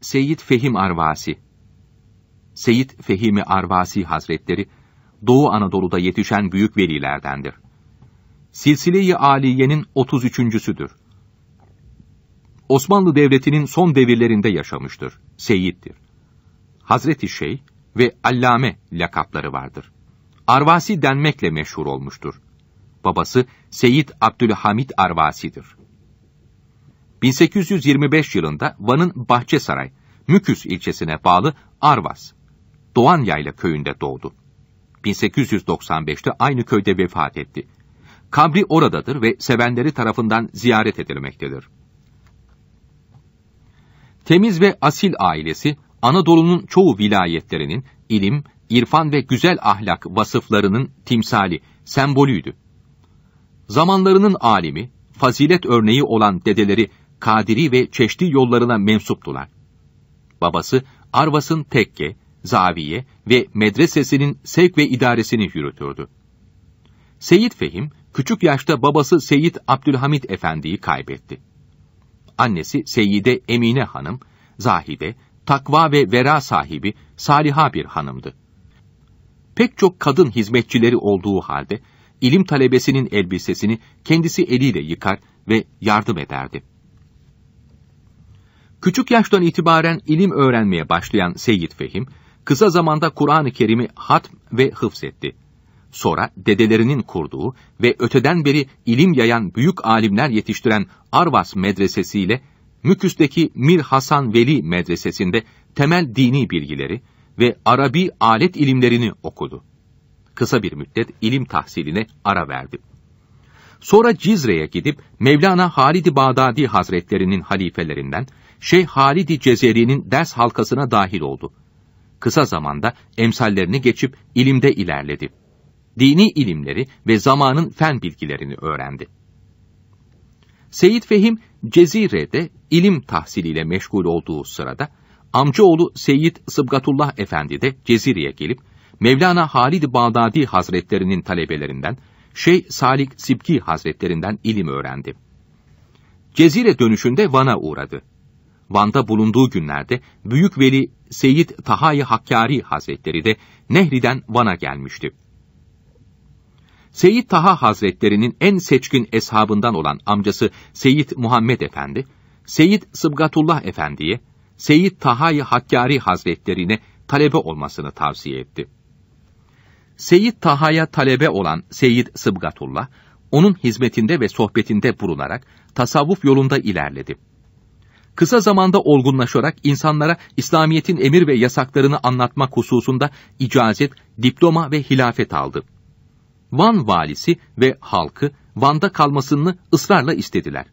Seyyid Fehim Arvasi Seyyid Fehimi Arvasi Hazretleri, Doğu Anadolu'da yetişen büyük velilerdendir. Silsile-i Aliye'nin 33.südür. Osmanlı Devleti'nin son devirlerinde yaşamıştır, Seyyid'dir. Hazreti şey ve Allame lakapları vardır. Arvasi denmekle meşhur olmuştur. Babası Seyyid Abdülhamit Arvasi'dir. 1825 yılında Van'ın Bahçesaray, Müküs ilçesine bağlı Arvas, Doğan Yayla köyünde doğdu. 1895'te aynı köyde vefat etti. Kabri oradadır ve sevenleri tarafından ziyaret edilmektedir. Temiz ve asil ailesi, Anadolu'nun çoğu vilayetlerinin ilim, irfan ve güzel ahlak vasıflarının timsali, sembolüydü. Zamanlarının alimi, fazilet örneği olan dedeleri Kadiri ve Çeşdi yollarına mensuptular. Babası Arvas'ın tekke, zaviye ve medresesinin sevk ve idaresini yürütürdü. Seyit Fehim, küçük yaşta babası Seyit Abdülhamit Efendi'yi kaybetti. Annesi Seyide Emine Hanım, zahide, takva ve vera sahibi, saliha bir hanımdı. Pek çok kadın hizmetçileri olduğu halde, ilim talebesinin elbisesini kendisi eliyle yıkar ve yardım ederdi. Küçük yaştan itibaren ilim öğrenmeye başlayan Seyyid Fehim, kısa zamanda Kur'an-ı Kerim'i hatm ve hıfzetti. Sonra dedelerinin kurduğu ve öteden beri ilim yayan büyük alimler yetiştiren Arvas Medresesi ile Müküs'teki Mir Hasan Veli Medresesi'nde temel dini bilgileri ve Arabi alet ilimlerini okudu. Kısa bir müddet ilim tahsiline ara verdi. Sonra Cizre'ye gidip Mevlana Halid-i Bağdadi Hazretlerinin halifelerinden Şeyh Halid-i Cezeri'nin ders halkasına dahil oldu. Kısa zamanda emsallerini geçip ilimde ilerledi. Dini ilimleri ve zamanın fen bilgilerini öğrendi. Seyit Fehim, Cezire'de ilim tahsiliyle meşgul olduğu sırada, amcaoğlu Seyit Sıbgatullah Efendi de Cezire'ye gelip, Mevlana Halid Bağdadi Hazretlerinin talebelerinden, Şeyh Salik Sibki Hazretlerinden ilim öğrendi. Cezire dönüşünde Van'a uğradı. Van'da bulunduğu günlerde Büyük Veli Seyyid Tahayi Hakkari Hazretleri de Nehri'den Van'a gelmişti. Seyyid Taha Hazretlerinin en seçkin eshabından olan amcası Seyyid Muhammed Efendi, Seyyid Sıbgatullah Efendi'ye, Seyyid Tahay Hakkari Hazretlerine talebe olmasını tavsiye etti. Seyyid Taha'ya talebe olan Seyyid Sıbgatullah, onun hizmetinde ve sohbetinde bulunarak tasavvuf yolunda ilerledi kısa zamanda olgunlaşarak insanlara İslamiyet'in emir ve yasaklarını anlatmak hususunda icazet, diploma ve hilafet aldı. Van valisi ve halkı Van'da kalmasını ısrarla istediler.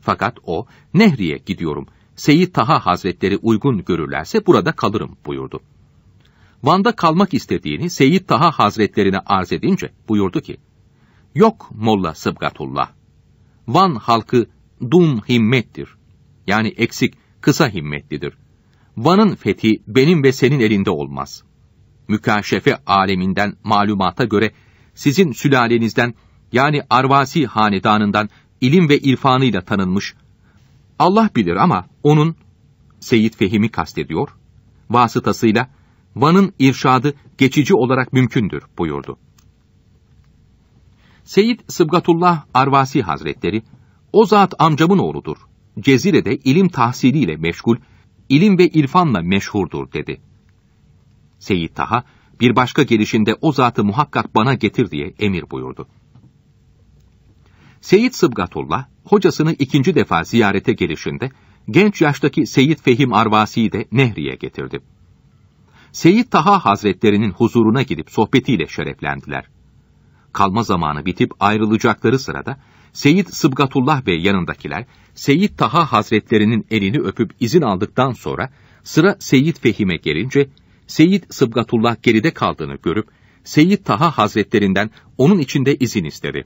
Fakat o, Nehri'ye gidiyorum, Seyit Taha Hazretleri uygun görürlerse burada kalırım buyurdu. Van'da kalmak istediğini Seyit Taha Hazretlerine arz edince buyurdu ki, Yok Molla Sıbgatullah, Van halkı dum himmettir yani eksik, kısa himmetlidir. Van'ın fethi benim ve senin elinde olmaz. Mükaşefe aleminden malumata göre sizin sülalenizden yani Arvasi hanedanından ilim ve irfanıyla tanınmış. Allah bilir ama onun Seyit Fehim'i kastediyor. Vasıtasıyla Van'ın irşadı geçici olarak mümkündür buyurdu. Seyit Sıbgatullah Arvasi Hazretleri, o zat amcamın oğludur. Cezire'de ilim tahsiliyle meşgul, ilim ve irfanla meşhurdur dedi. Seyyid Taha, bir başka gelişinde o zatı muhakkak bana getir diye emir buyurdu. Seyyid Sıbgatullah, hocasını ikinci defa ziyarete gelişinde, genç yaştaki Seyyid Fehim Arvasi'yi de Nehri'ye getirdi. Seyyid Taha Hazretlerinin huzuruna gidip sohbetiyle şereflendiler. Kalma zamanı bitip ayrılacakları sırada, Seyit Sıbgatullah Bey yanındakiler, Seyit Taha Hazretlerinin elini öpüp izin aldıktan sonra, sıra Seyit Fehim'e gelince, Seyit Sıbgatullah geride kaldığını görüp, Seyit Taha Hazretlerinden onun içinde izin istedi.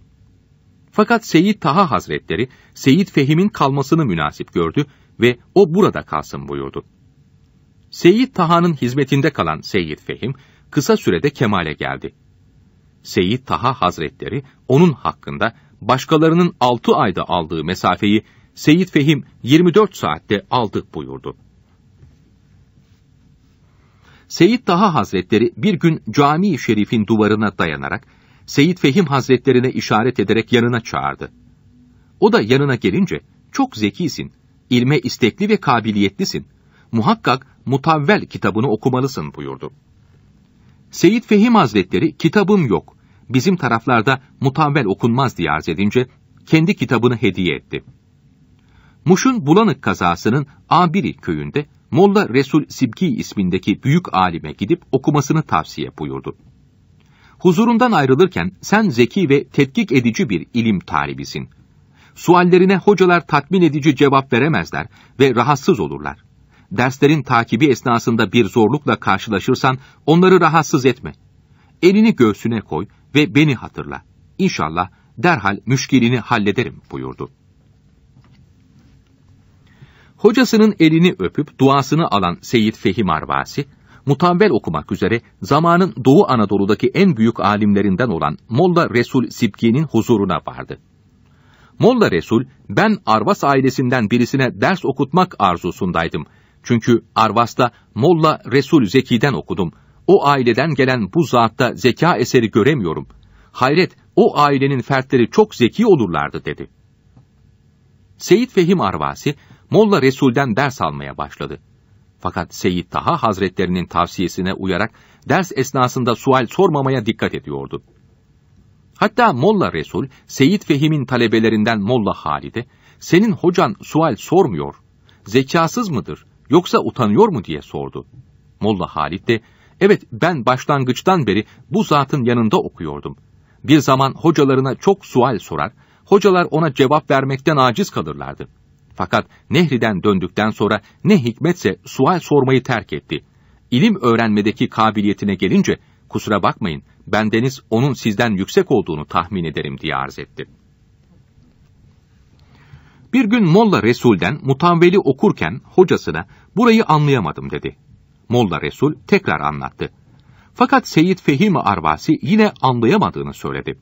Fakat Seyit Taha Hazretleri, Seyit Fehim'in kalmasını münasip gördü ve o burada kalsın buyurdu. Seyit Taha'nın hizmetinde kalan Seyit Fehim, kısa sürede kemale geldi. Seyit Taha Hazretleri, onun hakkında başkalarının 6 ayda aldığı mesafeyi Seyit Fehim 24 saatte aldı buyurdu. Seyit Taha Hazretleri bir gün cami-i şerifin duvarına dayanarak Seyit Fehim Hazretlerine işaret ederek yanına çağırdı. O da yanına gelince çok zekisin, ilme istekli ve kabiliyetlisin. Muhakkak Mutavvel kitabını okumalısın buyurdu. Seyit Fehim Hazretleri kitabım yok, bizim taraflarda mutavvel okunmaz diye arz edince kendi kitabını hediye etti. Muş'un Bulanık kazasının Abiri köyünde Molla Resul Sibki ismindeki büyük alime gidip okumasını tavsiye buyurdu. Huzurundan ayrılırken sen zeki ve tetkik edici bir ilim talibisin. Suallerine hocalar tatmin edici cevap veremezler ve rahatsız olurlar. Derslerin takibi esnasında bir zorlukla karşılaşırsan onları rahatsız etme.'' elini göğsüne koy ve beni hatırla. İnşallah derhal müşkilini hallederim buyurdu. Hocasının elini öpüp duasını alan Seyyid Fehim Arvasi, mutabel okumak üzere zamanın Doğu Anadolu'daki en büyük alimlerinden olan Molla Resul Sibki'nin huzuruna vardı. Molla Resul, ben Arvas ailesinden birisine ders okutmak arzusundaydım. Çünkü Arvas'ta Molla Resul Zeki'den okudum. O aileden gelen bu zatta zeka eseri göremiyorum. Hayret, o ailenin fertleri çok zeki olurlardı dedi. Seyit Fehim Arvasi, Molla Resul'den ders almaya başladı. Fakat Seyit Taha Hazretlerinin tavsiyesine uyarak ders esnasında sual sormamaya dikkat ediyordu. Hatta Molla Resul, Seyit Fehim'in talebelerinden Molla Halid'e, senin hocan sual sormuyor, zekasız mıdır, yoksa utanıyor mu diye sordu. Molla Halid de Evet ben başlangıçtan beri bu zatın yanında okuyordum. Bir zaman hocalarına çok sual sorar, hocalar ona cevap vermekten aciz kalırlardı. Fakat Nehri'den döndükten sonra ne hikmetse sual sormayı terk etti. İlim öğrenmedeki kabiliyetine gelince, kusura bakmayın, bendeniz onun sizden yüksek olduğunu tahmin ederim diye arz etti. Bir gün Molla Resul'den mutavveli okurken hocasına burayı anlayamadım dedi. Molla Resul tekrar anlattı. Fakat Seyyid Fehim Arvasi yine anlayamadığını söyledi.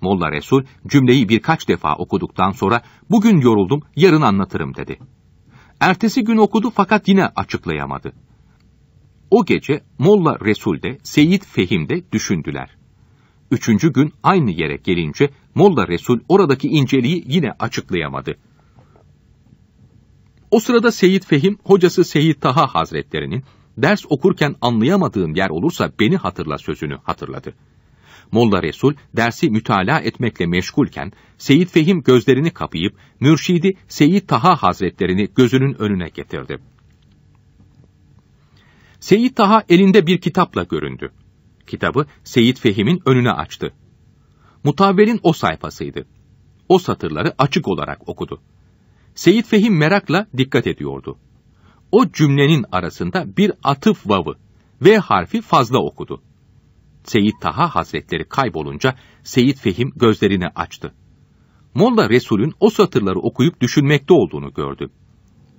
Molla Resul cümleyi birkaç defa okuduktan sonra bugün yoruldum yarın anlatırım dedi. Ertesi gün okudu fakat yine açıklayamadı. O gece Molla Resul de Seyyid Fehim de düşündüler. Üçüncü gün aynı yere gelince Molla Resul oradaki inceliği yine açıklayamadı. O sırada Seyyid Fehim, hocası Seyyid Taha Hazretlerinin ders okurken anlayamadığım yer olursa beni hatırla sözünü hatırladı. Molla Resul dersi mütalaa etmekle meşgulken Seyit Fehim gözlerini kapayıp mürşidi Seyit Taha Hazretlerini gözünün önüne getirdi. Seyit Taha elinde bir kitapla göründü. Kitabı Seyit Fehim'in önüne açtı. Mutavvel'in o sayfasıydı. O satırları açık olarak okudu. Seyit Fehim merakla dikkat ediyordu o cümlenin arasında bir atıf vavı ve harfi fazla okudu. Seyit Taha Hazretleri kaybolunca Seyit Fehim gözlerini açtı. Molla Resul'ün o satırları okuyup düşünmekte olduğunu gördü.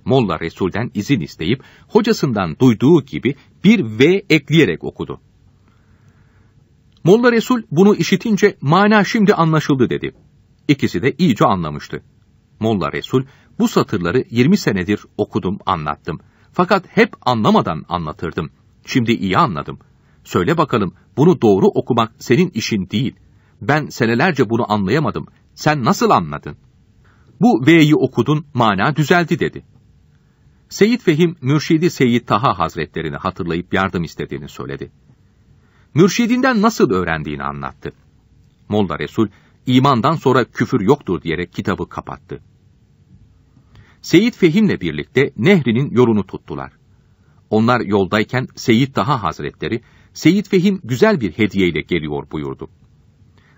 Molla Resul'den izin isteyip hocasından duyduğu gibi bir V ekleyerek okudu. Molla Resul bunu işitince mana şimdi anlaşıldı dedi. İkisi de iyice anlamıştı. Molla Resul bu satırları 20 senedir okudum, anlattım. Fakat hep anlamadan anlatırdım. Şimdi iyi anladım. Söyle bakalım, bunu doğru okumak senin işin değil. Ben senelerce bunu anlayamadım. Sen nasıl anladın? Bu V'yi okudun, mana düzeldi dedi. Seyit Fehim, Mürşidi Seyit Taha Hazretlerini hatırlayıp yardım istediğini söyledi. Mürşidinden nasıl öğrendiğini anlattı. Molla Resul, imandan sonra küfür yoktur diyerek kitabı kapattı. Seyit Fehim'le birlikte Nehri'nin yorunu tuttular. Onlar yoldayken Seyit Daha Hazretleri, Seyit Fehim güzel bir hediyeyle geliyor buyurdu.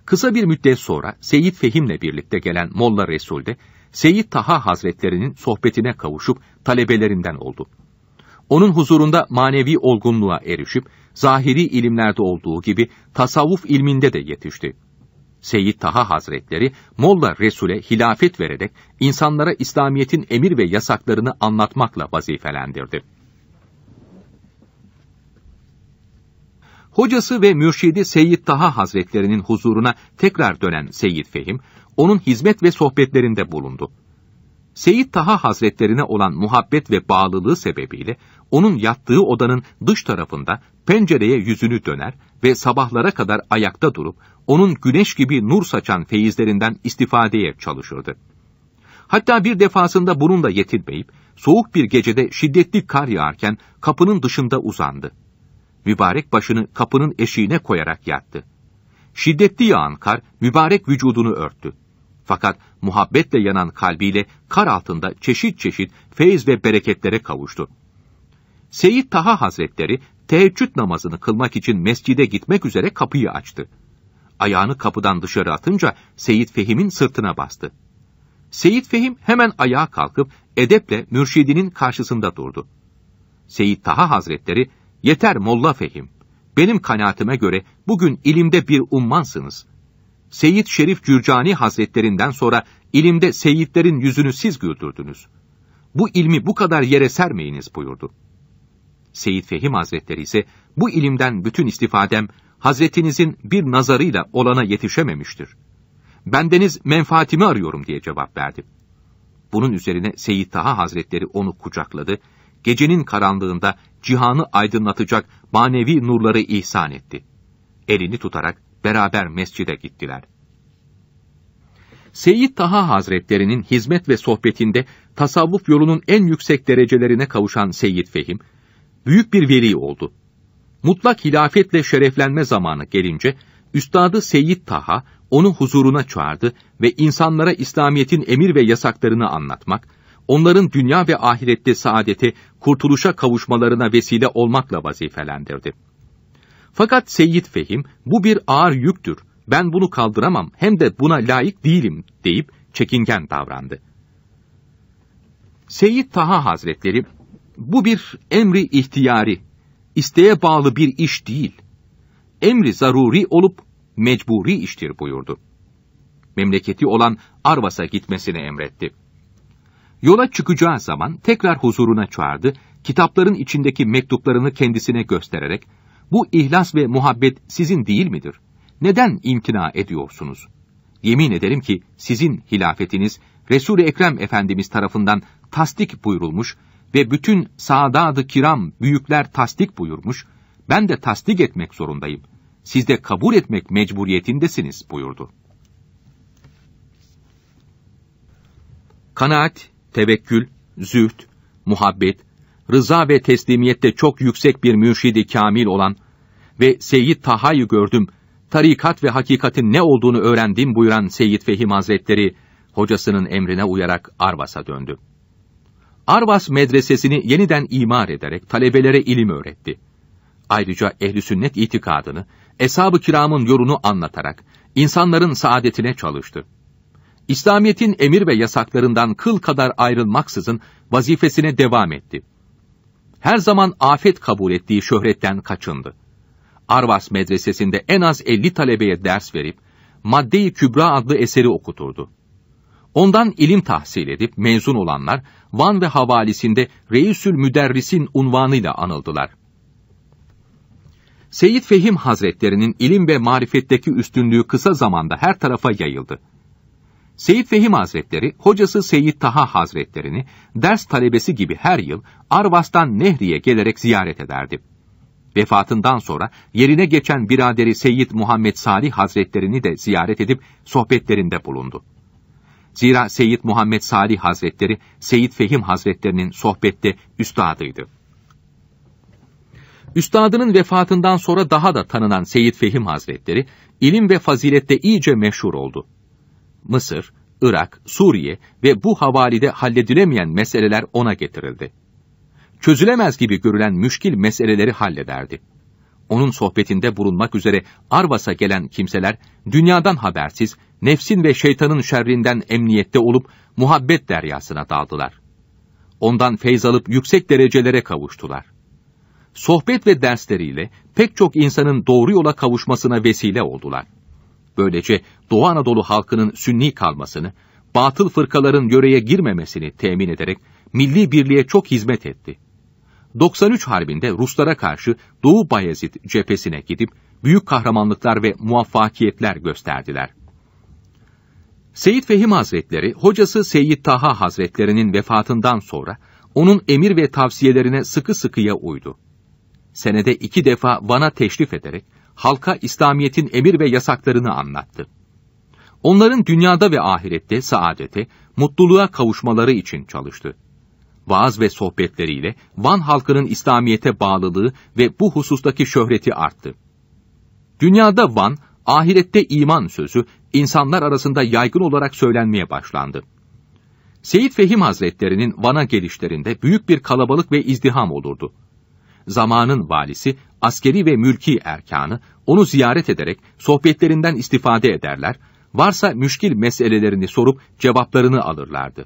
Kısa bir müddet sonra Seyit Fehim'le birlikte gelen Molla Resul de Seyit Taha Hazretlerinin sohbetine kavuşup talebelerinden oldu. Onun huzurunda manevi olgunluğa erişip zahiri ilimlerde olduğu gibi tasavvuf ilminde de yetişti. Seyyid Taha Hazretleri, Molla Resul'e hilafet vererek insanlara İslamiyet'in emir ve yasaklarını anlatmakla vazifelendirdi. Hocası ve mürşidi Seyyid Taha Hazretlerinin huzuruna tekrar dönen Seyyid Fehim, onun hizmet ve sohbetlerinde bulundu. Seyit Taha Hazretlerine olan muhabbet ve bağlılığı sebebiyle onun yattığı odanın dış tarafında pencereye yüzünü döner ve sabahlara kadar ayakta durup onun güneş gibi nur saçan feyizlerinden istifadeye çalışırdı. Hatta bir defasında bununla yetinmeyip soğuk bir gecede şiddetli kar yağarken kapının dışında uzandı. Mübarek başını kapının eşiğine koyarak yattı. Şiddetli yağan kar mübarek vücudunu örttü. Fakat muhabbetle yanan kalbiyle kar altında çeşit çeşit feyiz ve bereketlere kavuştu. Seyyid Taha Hazretleri teheccüd namazını kılmak için mescide gitmek üzere kapıyı açtı. Ayağını kapıdan dışarı atınca Seyyid Fehim'in sırtına bastı. Seyyid Fehim hemen ayağa kalkıp edeple mürşidinin karşısında durdu. Seyyid Taha Hazretleri, yeter Molla Fehim, benim kanaatime göre bugün ilimde bir ummansınız. Seyyid Şerif Cürcani Hazretlerinden sonra ilimde seyitlerin yüzünü siz güldürdünüz. Bu ilmi bu kadar yere sermeyiniz buyurdu. Seyyid Fehim Hazretleri ise bu ilimden bütün istifadem Hazretinizin bir nazarıyla olana yetişememiştir. Bendeniz menfaatimi arıyorum diye cevap verdi. Bunun üzerine Seyyid Taha Hazretleri onu kucakladı, gecenin karanlığında cihanı aydınlatacak manevi nurları ihsan etti. Elini tutarak beraber mescide gittiler. Seyyid Taha Hazretlerinin hizmet ve sohbetinde tasavvuf yolunun en yüksek derecelerine kavuşan Seyyid Fehim, büyük bir veli oldu. Mutlak hilafetle şereflenme zamanı gelince, Üstadı Seyyid Taha onu huzuruna çağırdı ve insanlara İslamiyet'in emir ve yasaklarını anlatmak, onların dünya ve ahirette saadete, kurtuluşa kavuşmalarına vesile olmakla vazifelendirdi. Fakat Seyyid Fehim bu bir ağır yüktür. Ben bunu kaldıramam hem de buna layık değilim deyip çekingen davrandı. Seyyid Taha Hazretleri bu bir emri ihtiyari, isteğe bağlı bir iş değil. Emri zaruri olup mecburi iştir buyurdu. Memleketi olan Arvas'a gitmesini emretti. Yola çıkacağı zaman tekrar huzuruna çağırdı, kitapların içindeki mektuplarını kendisine göstererek bu ihlas ve muhabbet sizin değil midir? Neden imtina ediyorsunuz? Yemin ederim ki sizin hilafetiniz Resul-i Ekrem Efendimiz tarafından tasdik buyurulmuş ve bütün sadadı kiram büyükler tasdik buyurmuş, ben de tasdik etmek zorundayım. Siz de kabul etmek mecburiyetindesiniz buyurdu. Kanaat, tevekkül, züht, muhabbet, rıza ve teslimiyette çok yüksek bir mürşidi kamil olan ve Seyyid Taha'yı gördüm, tarikat ve hakikatin ne olduğunu öğrendim buyuran Seyyid Fehim Hazretleri, hocasının emrine uyarak Arvas'a döndü. Arvas medresesini yeniden imar ederek talebelere ilim öğretti. Ayrıca ehli sünnet itikadını, eshab-ı kiramın yorunu anlatarak insanların saadetine çalıştı. İslamiyet'in emir ve yasaklarından kıl kadar ayrılmaksızın vazifesine devam etti her zaman afet kabul ettiği şöhretten kaçındı. Arvas medresesinde en az 50 talebeye ders verip, Madde-i Kübra adlı eseri okuturdu. Ondan ilim tahsil edip mezun olanlar, Van ve havalisinde Reisül Müderris'in unvanıyla anıldılar. Seyyid Fehim Hazretlerinin ilim ve marifetteki üstünlüğü kısa zamanda her tarafa yayıldı. Seyit Fehim Hazretleri, hocası Seyit Taha Hazretlerini ders talebesi gibi her yıl Arvas'tan Nehri'ye gelerek ziyaret ederdi. Vefatından sonra yerine geçen biraderi Seyyid Muhammed Salih Hazretlerini de ziyaret edip sohbetlerinde bulundu. Zira Seyyid Muhammed Salih Hazretleri, Seyyid Fehim Hazretlerinin sohbette üstadıydı. Üstadının vefatından sonra daha da tanınan Seyyid Fehim Hazretleri, ilim ve fazilette iyice meşhur oldu. Mısır, Irak, Suriye ve bu havalide halledilemeyen meseleler ona getirildi. Çözülemez gibi görülen müşkil meseleleri hallederdi. Onun sohbetinde bulunmak üzere Arvas'a gelen kimseler, dünyadan habersiz, nefsin ve şeytanın şerrinden emniyette olup muhabbet deryasına daldılar. Ondan feyz alıp yüksek derecelere kavuştular. Sohbet ve dersleriyle pek çok insanın doğru yola kavuşmasına vesile oldular böylece Doğu Anadolu halkının sünni kalmasını, batıl fırkaların göreye girmemesini temin ederek milli birliğe çok hizmet etti. 93 Harbi'nde Ruslara karşı Doğu Bayezid cephesine gidip büyük kahramanlıklar ve muvaffakiyetler gösterdiler. Seyit Fehim Hazretleri, hocası Seyit Taha Hazretlerinin vefatından sonra onun emir ve tavsiyelerine sıkı sıkıya uydu. Senede iki defa Van'a teşrif ederek halka İslamiyet'in emir ve yasaklarını anlattı. Onların dünyada ve ahirette saadete, mutluluğa kavuşmaları için çalıştı. Vaaz ve sohbetleriyle Van halkının İslamiyet'e bağlılığı ve bu husustaki şöhreti arttı. Dünyada Van, ahirette iman sözü insanlar arasında yaygın olarak söylenmeye başlandı. Seyit Fehim Hazretlerinin Van'a gelişlerinde büyük bir kalabalık ve izdiham olurdu zamanın valisi, askeri ve mülki erkanı onu ziyaret ederek sohbetlerinden istifade ederler, varsa müşkil meselelerini sorup cevaplarını alırlardı.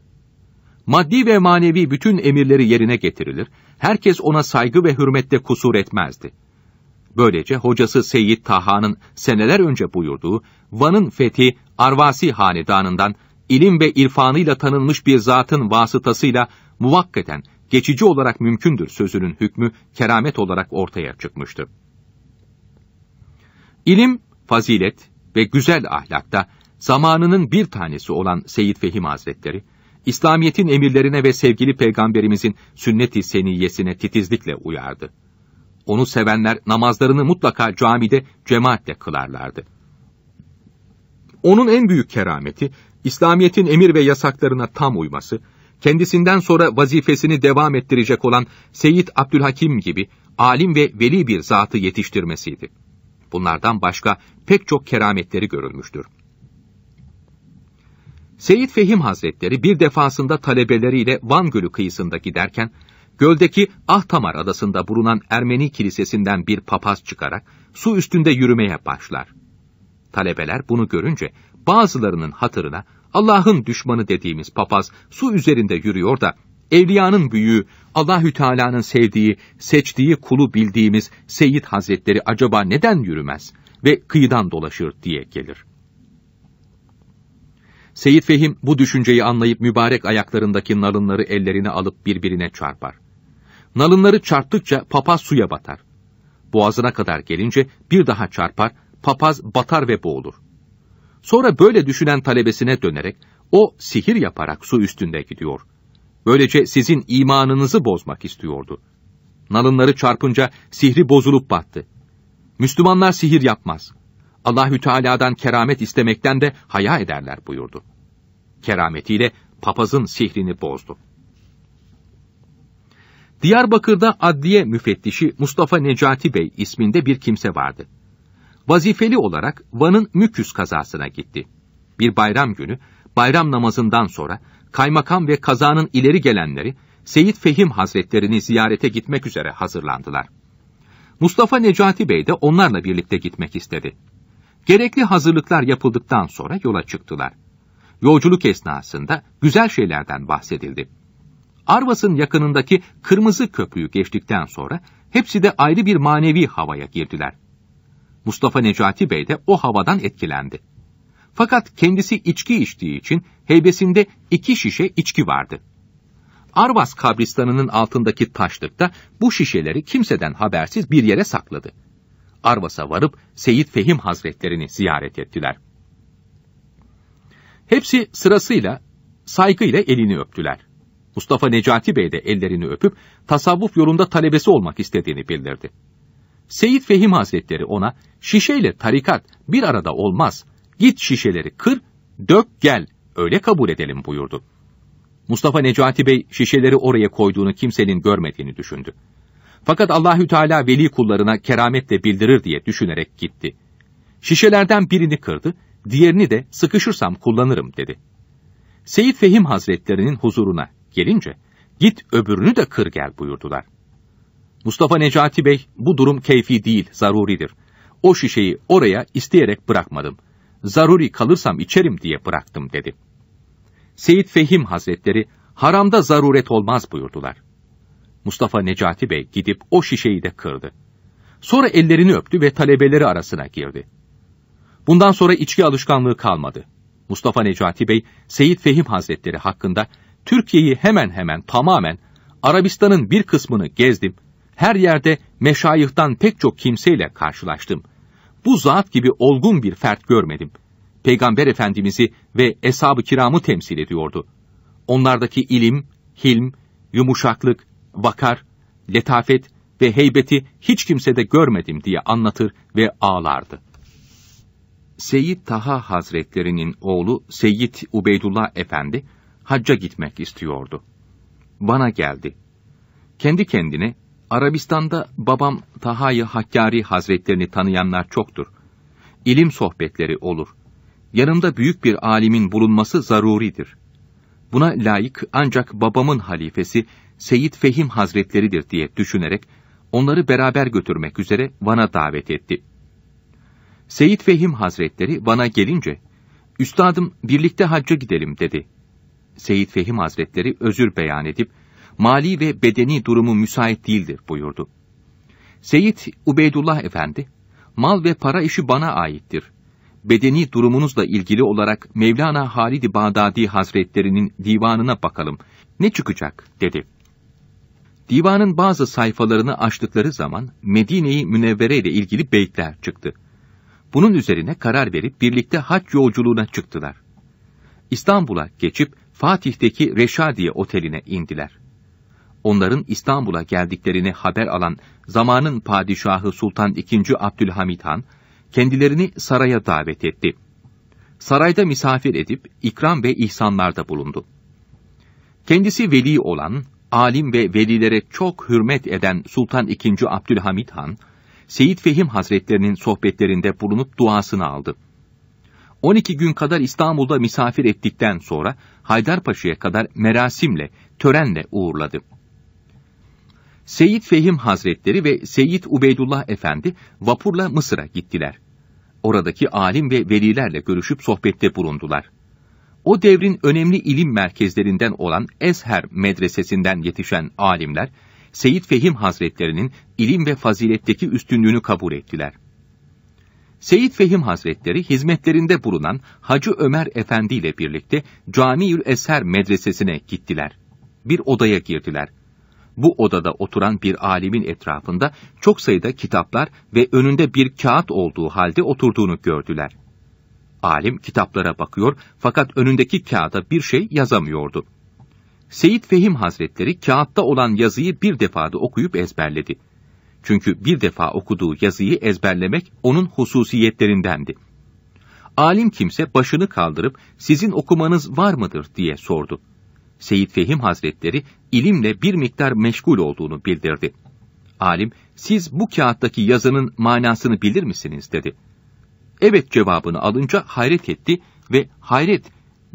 Maddi ve manevi bütün emirleri yerine getirilir, herkes ona saygı ve hürmette kusur etmezdi. Böylece hocası Seyyid Taha'nın seneler önce buyurduğu Van'ın fethi Arvasi hanedanından ilim ve irfanıyla tanınmış bir zatın vasıtasıyla muvakkaten geçici olarak mümkündür sözünün hükmü keramet olarak ortaya çıkmıştı. İlim, fazilet ve güzel ahlakta zamanının bir tanesi olan Seyyid Fehim Hazretleri, İslamiyet'in emirlerine ve sevgili peygamberimizin sünnet-i seniyyesine titizlikle uyardı. Onu sevenler namazlarını mutlaka camide cemaatle kılarlardı. Onun en büyük kerameti, İslamiyet'in emir ve yasaklarına tam uyması, kendisinden sonra vazifesini devam ettirecek olan Seyit Abdülhakim gibi alim ve veli bir zatı yetiştirmesiydi. Bunlardan başka pek çok kerametleri görülmüştür. Seyit Fehim Hazretleri bir defasında talebeleriyle Van Gölü kıyısında giderken, göldeki Ahtamar adasında bulunan Ermeni kilisesinden bir papaz çıkarak su üstünde yürümeye başlar. Talebeler bunu görünce bazılarının hatırına Allah'ın düşmanı dediğimiz papaz su üzerinde yürüyor da evliyanın büyüğü, Allahü Teala'nın sevdiği, seçtiği kulu bildiğimiz Seyyid Hazretleri acaba neden yürümez ve kıyıdan dolaşır diye gelir. Seyyid Fehim bu düşünceyi anlayıp mübarek ayaklarındaki nalınları ellerine alıp birbirine çarpar. Nalınları çarptıkça papaz suya batar. Boğazına kadar gelince bir daha çarpar, papaz batar ve boğulur. Sonra böyle düşünen talebesine dönerek o sihir yaparak su üstünde gidiyor. Böylece sizin imanınızı bozmak istiyordu. Nalınları çarpınca sihri bozulup battı. Müslümanlar sihir yapmaz. Allahü Teala'dan keramet istemekten de haya ederler buyurdu. Kerametiyle papazın sihrini bozdu. Diyarbakır'da adliye müfettişi Mustafa Necati Bey isminde bir kimse vardı vazifeli olarak Van'ın Müküs kazasına gitti. Bir bayram günü, bayram namazından sonra kaymakam ve kazanın ileri gelenleri Seyit Fehim Hazretlerini ziyarete gitmek üzere hazırlandılar. Mustafa Necati Bey de onlarla birlikte gitmek istedi. Gerekli hazırlıklar yapıldıktan sonra yola çıktılar. Yolculuk esnasında güzel şeylerden bahsedildi. Arvas'ın yakınındaki Kırmızı Köprüyü geçtikten sonra hepsi de ayrı bir manevi havaya girdiler. Mustafa Necati Bey de o havadan etkilendi. Fakat kendisi içki içtiği için heybesinde iki şişe içki vardı. Arvas kabristanının altındaki taşlıkta bu şişeleri kimseden habersiz bir yere sakladı. Arvasa varıp Seyit Fehim Hazretlerini ziyaret ettiler. Hepsi sırasıyla saygıyla elini öptüler. Mustafa Necati Bey de ellerini öpüp tasavvuf yolunda talebesi olmak istediğini bildirdi. Seyit Fehim Hazretleri ona şişeyle tarikat bir arada olmaz. Git şişeleri kır, dök gel öyle kabul edelim buyurdu. Mustafa Necati Bey şişeleri oraya koyduğunu kimsenin görmediğini düşündü. Fakat Allahü Teala veli kullarına kerametle bildirir diye düşünerek gitti. Şişelerden birini kırdı, diğerini de sıkışırsam kullanırım dedi. Seyit Fehim Hazretlerinin huzuruna gelince, git öbürünü de kır gel buyurdular.'' Mustafa Necati Bey, bu durum keyfi değil, zaruridir. O şişeyi oraya isteyerek bırakmadım. Zaruri kalırsam içerim diye bıraktım dedi. Seyit Fehim Hazretleri, haramda zaruret olmaz buyurdular. Mustafa Necati Bey gidip o şişeyi de kırdı. Sonra ellerini öptü ve talebeleri arasına girdi. Bundan sonra içki alışkanlığı kalmadı. Mustafa Necati Bey, Seyit Fehim Hazretleri hakkında Türkiye'yi hemen hemen tamamen Arabistan'ın bir kısmını gezdim, her yerde meşayihtan pek çok kimseyle karşılaştım. Bu zat gibi olgun bir fert görmedim. Peygamber Efendimiz'i ve eshab-ı kiramı temsil ediyordu. Onlardaki ilim, hilm, yumuşaklık, vakar, letafet ve heybeti hiç kimsede görmedim diye anlatır ve ağlardı. Seyyid Taha Hazretlerinin oğlu Seyyid Ubeydullah Efendi, hacca gitmek istiyordu. Bana geldi. Kendi kendine Arabistan'da babam Tahayi Hakkari Hazretlerini tanıyanlar çoktur. İlim sohbetleri olur. Yanımda büyük bir alimin bulunması zaruridir. Buna layık ancak babamın halifesi Seyit Fehim Hazretleridir diye düşünerek onları beraber götürmek üzere Van'a davet etti. Seyit Fehim Hazretleri Van'a gelince, Üstadım birlikte hacca gidelim dedi. Seyit Fehim Hazretleri özür beyan edip, mali ve bedeni durumu müsait değildir buyurdu. Seyit Ubeydullah Efendi, mal ve para işi bana aittir. Bedeni durumunuzla ilgili olarak Mevlana Halid-i Bağdadi Hazretlerinin divanına bakalım. Ne çıkacak? dedi. Divanın bazı sayfalarını açtıkları zaman Medine-i Münevvere ile ilgili beytler çıktı. Bunun üzerine karar verip birlikte haç yolculuğuna çıktılar. İstanbul'a geçip Fatih'teki Reşadiye Oteli'ne indiler onların İstanbul'a geldiklerini haber alan zamanın padişahı Sultan II. Abdülhamid Han, kendilerini saraya davet etti. Sarayda misafir edip ikram ve ihsanlarda bulundu. Kendisi veli olan, alim ve velilere çok hürmet eden Sultan II. Abdülhamid Han, Seyit Fehim Hazretlerinin sohbetlerinde bulunup duasını aldı. 12 gün kadar İstanbul'da misafir ettikten sonra Haydarpaşa'ya kadar merasimle, törenle uğurladı. Seyit Fehim Hazretleri ve Seyit Ubeydullah Efendi vapurla Mısır'a gittiler. Oradaki alim ve velilerle görüşüp sohbette bulundular. O devrin önemli ilim merkezlerinden olan Esher medresesinden yetişen alimler, Seyit Fehim Hazretlerinin ilim ve faziletteki üstünlüğünü kabul ettiler. Seyit Fehim Hazretleri hizmetlerinde bulunan Hacı Ömer Efendi ile birlikte Camiül Esher medresesine gittiler. Bir odaya girdiler bu odada oturan bir alimin etrafında çok sayıda kitaplar ve önünde bir kağıt olduğu halde oturduğunu gördüler. Alim kitaplara bakıyor fakat önündeki kağıda bir şey yazamıyordu. Seyit Fehim Hazretleri kağıtta olan yazıyı bir defada okuyup ezberledi. Çünkü bir defa okuduğu yazıyı ezberlemek onun hususiyetlerindendi. Alim kimse başını kaldırıp sizin okumanız var mıdır diye sordu. Seyit Fehim Hazretleri ilimle bir miktar meşgul olduğunu bildirdi. Alim, siz bu kağıttaki yazının manasını bilir misiniz dedi. Evet cevabını alınca hayret etti ve hayret,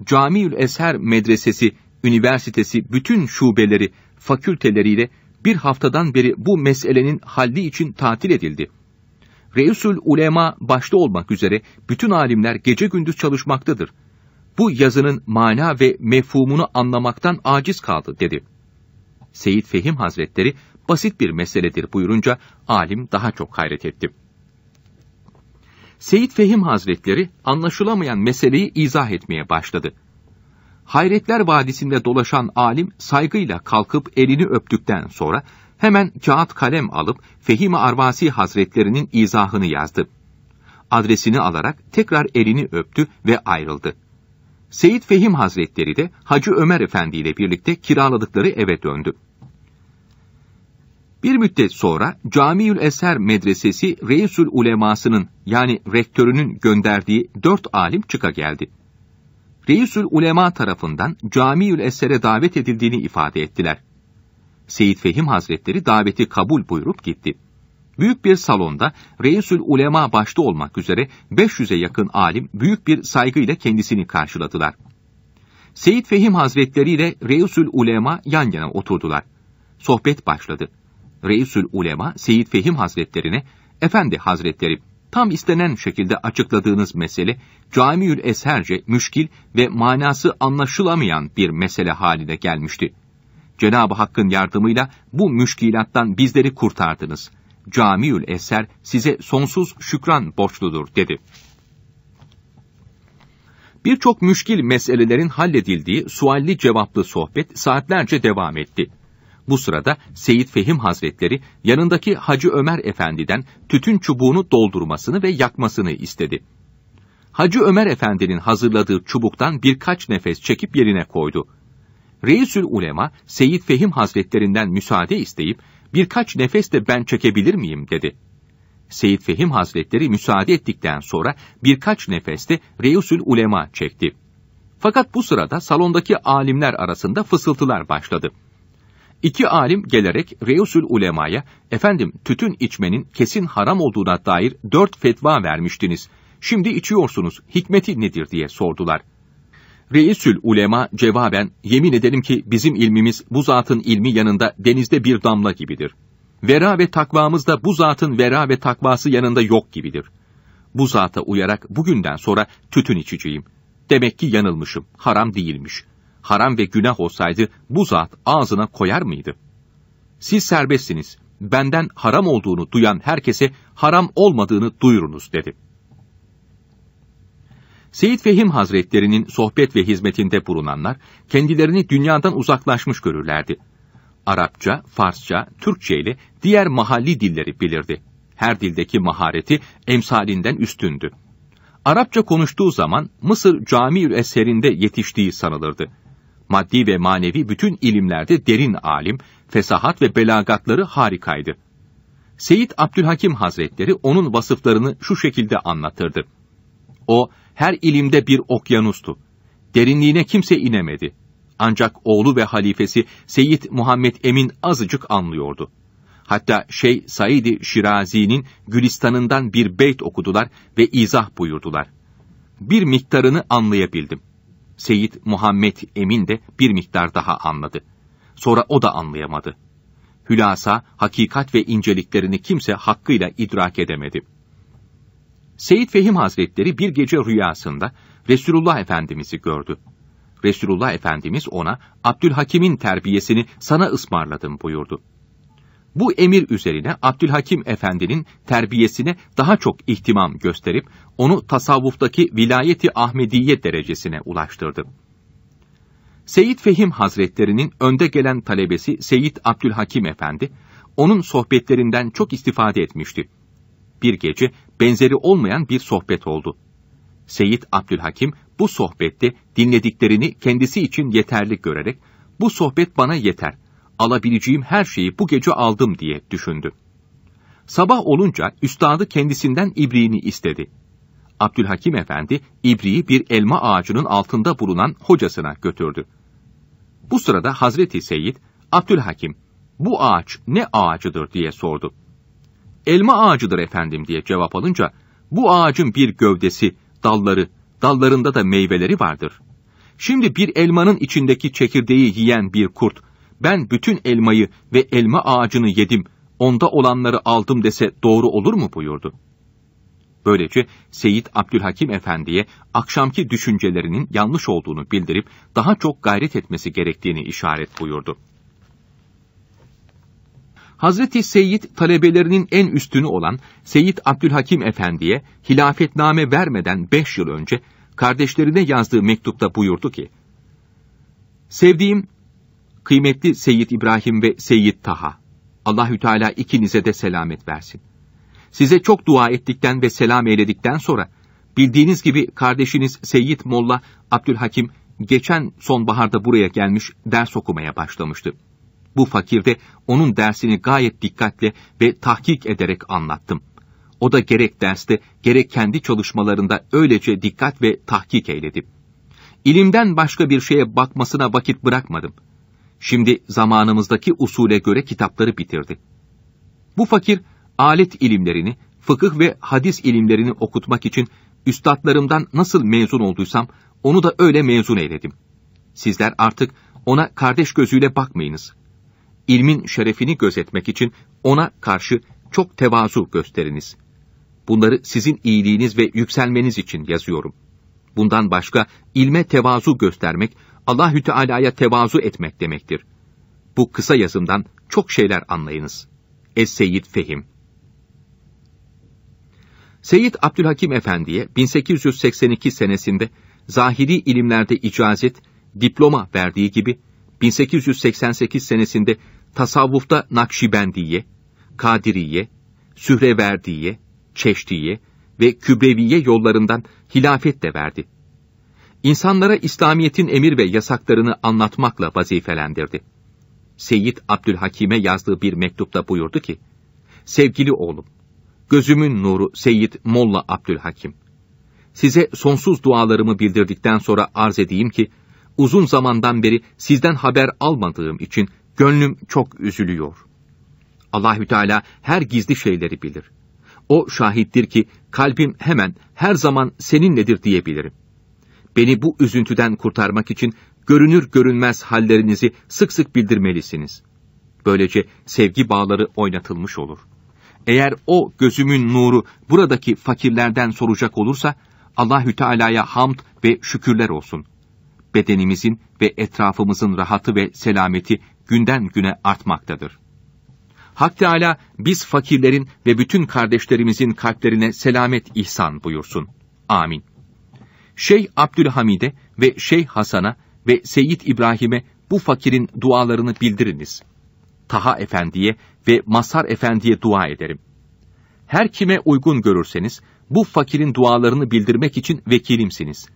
Camiül Eser Medresesi, Üniversitesi bütün şubeleri, fakülteleriyle bir haftadan beri bu meselenin halli için tatil edildi. Reisül Ulema başta olmak üzere bütün alimler gece gündüz çalışmaktadır. Bu yazının mana ve mefhumunu anlamaktan aciz kaldı dedi.'' Seyit Fehim Hazretleri basit bir meseledir buyurunca alim daha çok hayret etti. Seyit Fehim Hazretleri anlaşılamayan meseleyi izah etmeye başladı. Hayretler Vadisi'nde dolaşan alim saygıyla kalkıp elini öptükten sonra hemen kağıt kalem alıp Fehim Arvasi Hazretlerinin izahını yazdı. Adresini alarak tekrar elini öptü ve ayrıldı. Seyit Fehim Hazretleri de Hacı Ömer Efendi ile birlikte kiraladıkları eve döndü. Bir müddet sonra Camiül Eser Medresesi Reisül Uleması'nın yani rektörünün gönderdiği dört alim çıka geldi. Reisül Ulema tarafından Camiül Eser'e davet edildiğini ifade ettiler. Seyit Fehim Hazretleri daveti kabul buyurup gitti. Büyük bir salonda Reisül Ulema başta olmak üzere 500'e yakın alim büyük bir saygıyla kendisini karşıladılar. Seyit Fehim Hazretleri ile Reisül Ulema yan yana oturdular. Sohbet başladı. Reisül Ulema Seyit Fehim Hazretlerine, Efendi Hazretleri, tam istenen şekilde açıkladığınız mesele, Camiül Eserce müşkil ve manası anlaşılamayan bir mesele haline gelmişti. Cenab-ı Hakk'ın yardımıyla bu müşkilattan bizleri kurtardınız. Camiül Eser size sonsuz şükran borçludur dedi. Birçok müşkil meselelerin halledildiği sualli cevaplı sohbet saatlerce devam etti. Bu sırada Seyit Fehim Hazretleri yanındaki Hacı Ömer Efendi'den tütün çubuğunu doldurmasını ve yakmasını istedi. Hacı Ömer Efendi'nin hazırladığı çubuktan birkaç nefes çekip yerine koydu. Reisül Ulema, Seyit Fehim Hazretlerinden müsaade isteyip birkaç nefes de ben çekebilir miyim dedi. Seyit Fehim Hazretleri müsaade ettikten sonra birkaç nefeste Reusül Ulema çekti. Fakat bu sırada salondaki alimler arasında fısıltılar başladı. İki alim gelerek Reusül Ulema'ya, efendim tütün içmenin kesin haram olduğuna dair dört fetva vermiştiniz. Şimdi içiyorsunuz, hikmeti nedir diye sordular.'' Reisül ulema cevaben yemin ederim ki bizim ilmimiz bu zatın ilmi yanında denizde bir damla gibidir. Vera ve takvamız da bu zatın vera ve takvası yanında yok gibidir. Bu zata uyarak bugünden sonra tütün içeceğim. Demek ki yanılmışım, haram değilmiş. Haram ve günah olsaydı bu zat ağzına koyar mıydı? Siz serbestsiniz, benden haram olduğunu duyan herkese haram olmadığını duyurunuz dedi.'' Seyit Fehim Hazretlerinin sohbet ve hizmetinde bulunanlar, kendilerini dünyadan uzaklaşmış görürlerdi. Arapça, Farsça, Türkçe ile diğer mahalli dilleri bilirdi. Her dildeki mahareti emsalinden üstündü. Arapça konuştuğu zaman Mısır Camiül Eser'inde yetiştiği sanılırdı. Maddi ve manevi bütün ilimlerde derin alim, fesahat ve belagatları harikaydı. Seyit Abdülhakim Hazretleri onun vasıflarını şu şekilde anlatırdı. O, her ilimde bir okyanustu. Derinliğine kimse inemedi. Ancak oğlu ve halifesi Seyyid Muhammed Emin azıcık anlıyordu. Hatta şey Said-i Şirazi'nin Gülistan'ından bir beyt okudular ve izah buyurdular. Bir miktarını anlayabildim. Seyyid Muhammed Emin de bir miktar daha anladı. Sonra o da anlayamadı. Hülasa, hakikat ve inceliklerini kimse hakkıyla idrak edemedi.'' Seyit Fehim Hazretleri bir gece rüyasında Resulullah Efendimiz'i gördü. Resulullah Efendimiz ona Abdülhakim'in terbiyesini sana ısmarladım buyurdu. Bu emir üzerine Abdülhakim Efendi'nin terbiyesine daha çok ihtimam gösterip onu tasavvuftaki vilayeti Ahmediye derecesine ulaştırdı. Seyit Fehim Hazretlerinin önde gelen talebesi Seyit Abdülhakim Efendi, onun sohbetlerinden çok istifade etmişti bir gece benzeri olmayan bir sohbet oldu. Seyit Abdülhakim bu sohbette dinlediklerini kendisi için yeterli görerek, bu sohbet bana yeter, alabileceğim her şeyi bu gece aldım diye düşündü. Sabah olunca üstadı kendisinden ibriğini istedi. Abdülhakim Efendi ibriği bir elma ağacının altında bulunan hocasına götürdü. Bu sırada Hazreti Seyyid, Abdülhakim, bu ağaç ne ağacıdır diye sordu elma ağacıdır efendim diye cevap alınca, bu ağacın bir gövdesi, dalları, dallarında da meyveleri vardır. Şimdi bir elmanın içindeki çekirdeği yiyen bir kurt, ben bütün elmayı ve elma ağacını yedim, onda olanları aldım dese doğru olur mu buyurdu. Böylece Seyit Abdülhakim Efendi'ye akşamki düşüncelerinin yanlış olduğunu bildirip daha çok gayret etmesi gerektiğini işaret buyurdu. Hazreti Seyyid talebelerinin en üstünü olan Seyyid Abdülhakim Efendi'ye hilafetname vermeden beş yıl önce kardeşlerine yazdığı mektupta buyurdu ki, Sevdiğim, kıymetli Seyyid İbrahim ve Seyyid Taha, Allahü Teala ikinize de selamet versin. Size çok dua ettikten ve selam eyledikten sonra, bildiğiniz gibi kardeşiniz Seyyid Molla Abdülhakim, geçen sonbaharda buraya gelmiş ders okumaya başlamıştı bu fakirde onun dersini gayet dikkatle ve tahkik ederek anlattım. O da gerek derste gerek kendi çalışmalarında öylece dikkat ve tahkik eyledi. İlimden başka bir şeye bakmasına vakit bırakmadım. Şimdi zamanımızdaki usule göre kitapları bitirdi. Bu fakir alet ilimlerini, fıkıh ve hadis ilimlerini okutmak için üstadlarımdan nasıl mezun olduysam onu da öyle mezun eyledim. Sizler artık ona kardeş gözüyle bakmayınız ilmin şerefini gözetmek için ona karşı çok tevazu gösteriniz. Bunları sizin iyiliğiniz ve yükselmeniz için yazıyorum. Bundan başka ilme tevazu göstermek, Allahü Teala'ya tevazu etmek demektir. Bu kısa yazımdan çok şeyler anlayınız. Es-Seyyid Fehim Seyyid Abdülhakim Efendi'ye 1882 senesinde zahiri ilimlerde icazet, diploma verdiği gibi 1888 senesinde tasavvufta Nakşibendiye, Kadiriye, Sühreverdiye, Çeşdiye ve Kübreviye yollarından hilafet de verdi. İnsanlara İslamiyet'in emir ve yasaklarını anlatmakla vazifelendirdi. Seyyid Abdülhakim'e yazdığı bir mektupta buyurdu ki, Sevgili oğlum, gözümün nuru Seyyid Molla Abdülhakim, size sonsuz dualarımı bildirdikten sonra arz edeyim ki, uzun zamandan beri sizden haber almadığım için gönlüm çok üzülüyor. Allahü Teala her gizli şeyleri bilir. O şahittir ki kalbim hemen her zaman seninledir diyebilirim. Beni bu üzüntüden kurtarmak için görünür görünmez hallerinizi sık sık bildirmelisiniz. Böylece sevgi bağları oynatılmış olur. Eğer o gözümün nuru buradaki fakirlerden soracak olursa Allahü Teala'ya hamd ve şükürler olsun.'' bedenimizin ve etrafımızın rahatı ve selameti günden güne artmaktadır. Hak Teala biz fakirlerin ve bütün kardeşlerimizin kalplerine selamet ihsan buyursun. Amin. Şeyh Abdülhamid'e ve Şeyh Hasan'a ve Seyyid İbrahim'e bu fakirin dualarını bildiriniz. Taha Efendi'ye ve Masar Efendi'ye dua ederim. Her kime uygun görürseniz bu fakirin dualarını bildirmek için vekilimsiniz.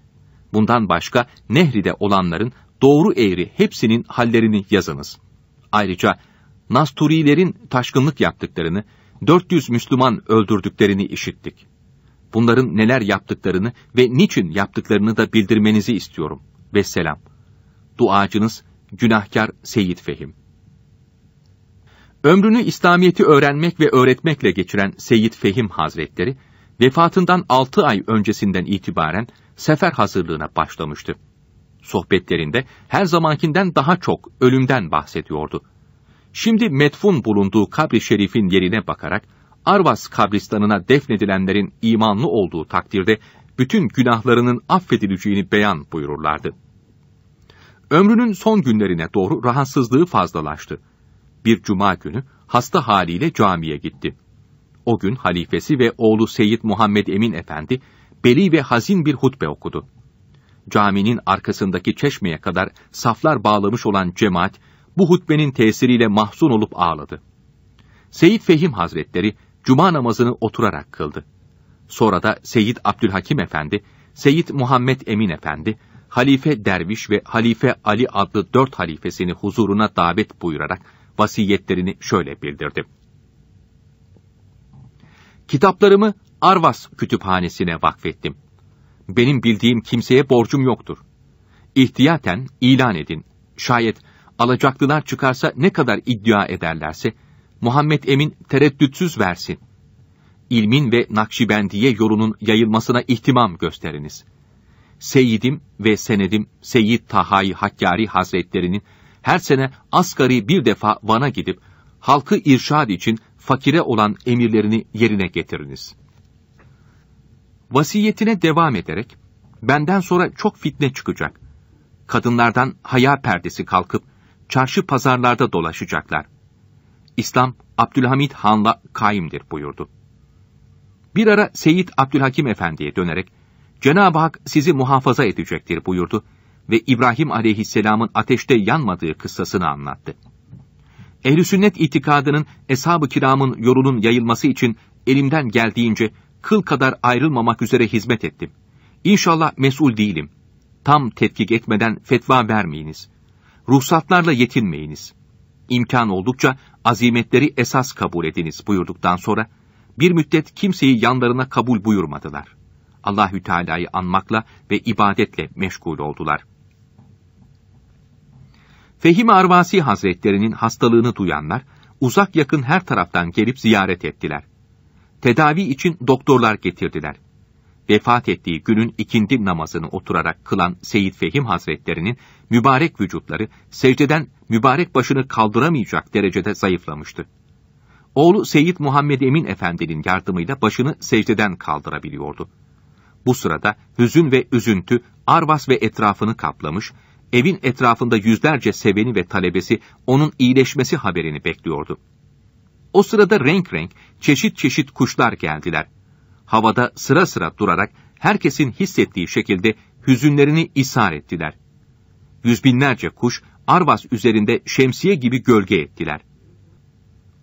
Bundan başka Nehri'de olanların doğru eğri hepsinin hallerini yazınız. Ayrıca Nasturilerin taşkınlık yaptıklarını, 400 Müslüman öldürdüklerini işittik. Bunların neler yaptıklarını ve niçin yaptıklarını da bildirmenizi istiyorum. Vesselam. Duacınız günahkar Seyit Fehim. Ömrünü İslamiyet'i öğrenmek ve öğretmekle geçiren Seyit Fehim Hazretleri, vefatından 6 ay öncesinden itibaren sefer hazırlığına başlamıştı. Sohbetlerinde her zamankinden daha çok ölümden bahsediyordu. Şimdi metfun bulunduğu kabri şerifin yerine bakarak, Arvas kabristanına defnedilenlerin imanlı olduğu takdirde bütün günahlarının affedileceğini beyan buyururlardı. Ömrünün son günlerine doğru rahatsızlığı fazlalaştı. Bir cuma günü hasta haliyle camiye gitti. O gün halifesi ve oğlu Seyyid Muhammed Emin Efendi, beli ve hazin bir hutbe okudu. Caminin arkasındaki çeşmeye kadar saflar bağlamış olan cemaat, bu hutbenin tesiriyle mahzun olup ağladı. Seyyid Fehim Hazretleri, cuma namazını oturarak kıldı. Sonra da Seyyid Abdülhakim Efendi, Seyyid Muhammed Emin Efendi, Halife Derviş ve Halife Ali adlı dört halifesini huzuruna davet buyurarak vasiyetlerini şöyle bildirdi. Kitaplarımı Arvas kütüphanesine vakfettim. Benim bildiğim kimseye borcum yoktur. İhtiyaten ilan edin. Şayet alacaklılar çıkarsa ne kadar iddia ederlerse, Muhammed Emin tereddütsüz versin. İlmin ve Nakşibendiye yolunun yayılmasına ihtimam gösteriniz. Seyidim ve senedim Seyyid Tahayi Hakkari Hazretlerinin her sene asgari bir defa Van'a gidip halkı irşad için fakire olan emirlerini yerine getiriniz.'' Vasiyetine devam ederek, benden sonra çok fitne çıkacak. Kadınlardan haya perdesi kalkıp, çarşı pazarlarda dolaşacaklar. İslam, Abdülhamid Han'la kaimdir buyurdu. Bir ara Seyit Abdülhakim Efendi'ye dönerek, Cenab-ı Hak sizi muhafaza edecektir buyurdu ve İbrahim aleyhisselamın ateşte yanmadığı kıssasını anlattı. Ehl-i sünnet itikadının, eshab-ı kiramın yolunun yayılması için elimden geldiğince kıl kadar ayrılmamak üzere hizmet ettim. İnşallah mesul değilim. Tam tetkik etmeden fetva vermeyiniz. Ruhsatlarla yetinmeyiniz. İmkan oldukça azimetleri esas kabul ediniz buyurduktan sonra bir müddet kimseyi yanlarına kabul buyurmadılar. Allahü Teala'yı anmakla ve ibadetle meşgul oldular. Fehim Arvasi Hazretlerinin hastalığını duyanlar uzak yakın her taraftan gelip ziyaret ettiler. Tedavi için doktorlar getirdiler. Vefat ettiği günün ikindi namazını oturarak kılan Seyyid Fehim Hazretlerinin mübarek vücutları secdeden mübarek başını kaldıramayacak derecede zayıflamıştı. Oğlu Seyyid Muhammed Emin Efendi'nin yardımıyla başını secdeden kaldırabiliyordu. Bu sırada hüzün ve üzüntü Arvas ve etrafını kaplamış, evin etrafında yüzlerce seveni ve talebesi onun iyileşmesi haberini bekliyordu. O sırada renk renk, çeşit çeşit kuşlar geldiler. Havada sıra sıra durarak herkesin hissettiği şekilde hüzünlerini ishar ettiler. Yüz kuş Arvas üzerinde şemsiye gibi gölge ettiler.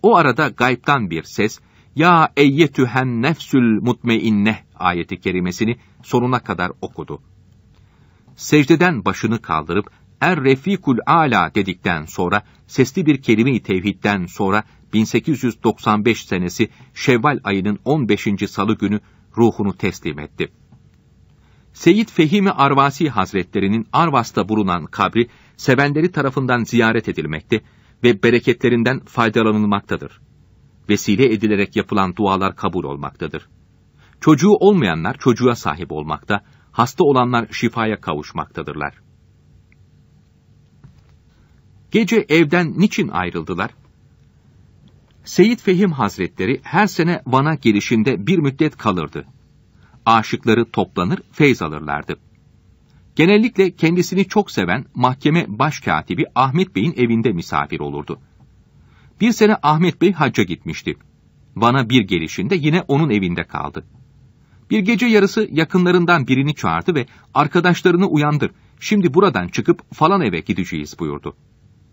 O arada gayptan bir ses, Ya eyyetühen nefsül mutmeinneh ayeti kerimesini sonuna kadar okudu. Secdeden başını kaldırıp Er-Refikul Ala dedikten sonra, sesli bir kelime-i tevhidden sonra 1895 senesi Şevval ayının 15. salı günü ruhunu teslim etti. Seyyid Fehimi Arvasi Hazretlerinin Arvas'ta bulunan kabri sevenleri tarafından ziyaret edilmekte ve bereketlerinden faydalanılmaktadır. Vesile edilerek yapılan dualar kabul olmaktadır. Çocuğu olmayanlar çocuğa sahip olmakta, hasta olanlar şifaya kavuşmaktadırlar. Gece evden niçin ayrıldılar? Seyit Fehim Hazretleri her sene Van'a gelişinde bir müddet kalırdı. Aşıkları toplanır, feyz alırlardı. Genellikle kendisini çok seven mahkeme başkatibi Ahmet Bey'in evinde misafir olurdu. Bir sene Ahmet Bey hacca gitmişti. Van'a bir gelişinde yine onun evinde kaldı. Bir gece yarısı yakınlarından birini çağırdı ve arkadaşlarını uyandır, şimdi buradan çıkıp falan eve gideceğiz buyurdu.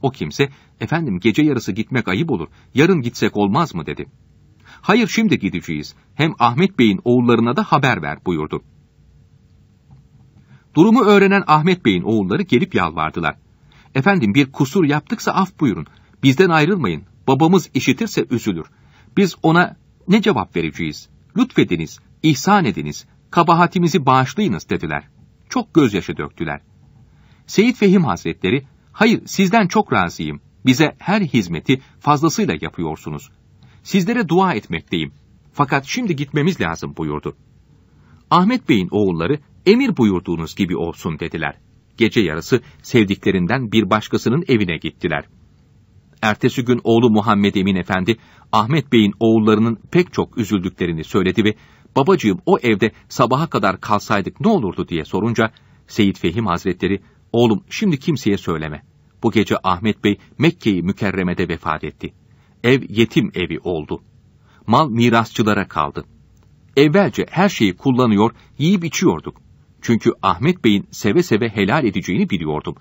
O kimse, efendim gece yarısı gitmek ayıp olur, yarın gitsek olmaz mı dedi. Hayır şimdi gideceğiz, hem Ahmet Bey'in oğullarına da haber ver buyurdu. Durumu öğrenen Ahmet Bey'in oğulları gelip yalvardılar. Efendim bir kusur yaptıksa af buyurun, bizden ayrılmayın, babamız işitirse üzülür. Biz ona ne cevap vereceğiz? Lütfediniz, ihsan ediniz, kabahatimizi bağışlayınız dediler. Çok gözyaşı döktüler. Seyit Fehim Hazretleri Hayır sizden çok razıyım. Bize her hizmeti fazlasıyla yapıyorsunuz. Sizlere dua etmekteyim. Fakat şimdi gitmemiz lazım buyurdu. Ahmet Bey'in oğulları emir buyurduğunuz gibi olsun dediler. Gece yarısı sevdiklerinden bir başkasının evine gittiler. Ertesi gün oğlu Muhammed Emin Efendi, Ahmet Bey'in oğullarının pek çok üzüldüklerini söyledi ve babacığım o evde sabaha kadar kalsaydık ne olurdu diye sorunca, Seyit Fehim Hazretleri Oğlum şimdi kimseye söyleme. Bu gece Ahmet Bey Mekke'yi mükerremede vefat etti. Ev yetim evi oldu. Mal mirasçılara kaldı. Evvelce her şeyi kullanıyor, yiyip içiyorduk. Çünkü Ahmet Bey'in seve seve helal edeceğini biliyordum.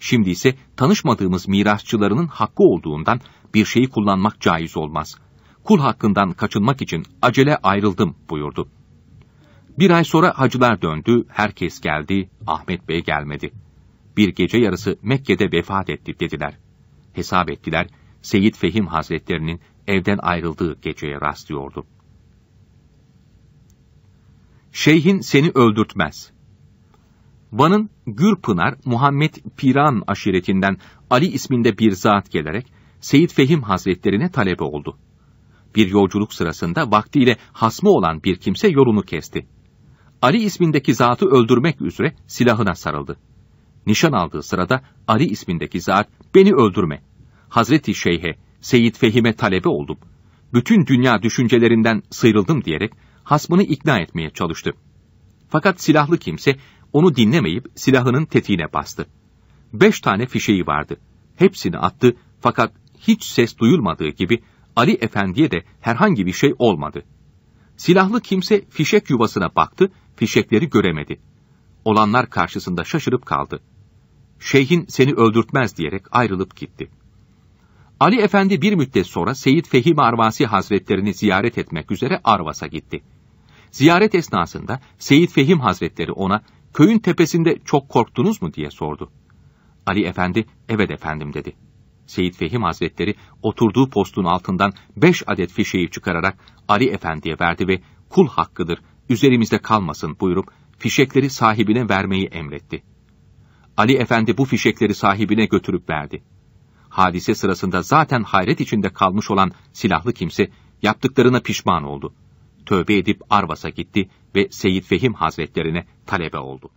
Şimdi ise tanışmadığımız mirasçılarının hakkı olduğundan bir şeyi kullanmak caiz olmaz. Kul hakkından kaçınmak için acele ayrıldım buyurdu. Bir ay sonra hacılar döndü, herkes geldi, Ahmet Bey gelmedi.'' bir gece yarısı Mekke'de vefat etti dediler. Hesap ettiler, Seyyid Fehim Hazretlerinin evden ayrıldığı geceye rastlıyordu. Şeyhin seni öldürtmez. Van'ın Gürpınar Muhammed Piran aşiretinden Ali isminde bir zat gelerek Seyyid Fehim Hazretlerine talebe oldu. Bir yolculuk sırasında vaktiyle hasmı olan bir kimse yolunu kesti. Ali ismindeki zatı öldürmek üzere silahına sarıldı. Nişan aldığı sırada Ali ismindeki zat beni öldürme. Hazreti Şeyh'e, Seyyid Fehim'e talebe oldum. Bütün dünya düşüncelerinden sıyrıldım diyerek hasmını ikna etmeye çalıştı. Fakat silahlı kimse onu dinlemeyip silahının tetiğine bastı. Beş tane fişeği vardı. Hepsini attı fakat hiç ses duyulmadığı gibi Ali Efendi'ye de herhangi bir şey olmadı. Silahlı kimse fişek yuvasına baktı, fişekleri göremedi. Olanlar karşısında şaşırıp kaldı şeyhin seni öldürtmez diyerek ayrılıp gitti. Ali Efendi bir müddet sonra Seyit Fehim Arvasi Hazretlerini ziyaret etmek üzere Arvas'a gitti. Ziyaret esnasında Seyit Fehim Hazretleri ona köyün tepesinde çok korktunuz mu diye sordu. Ali Efendi evet efendim dedi. Seyit Fehim Hazretleri oturduğu postun altından beş adet fişeyi çıkararak Ali Efendi'ye verdi ve kul hakkıdır üzerimizde kalmasın buyurup fişekleri sahibine vermeyi emretti. Ali Efendi bu fişekleri sahibine götürüp verdi. Hadise sırasında zaten hayret içinde kalmış olan silahlı kimse yaptıklarına pişman oldu. Tövbe edip Arvas'a gitti ve Seyit Fehim Hazretlerine talebe oldu.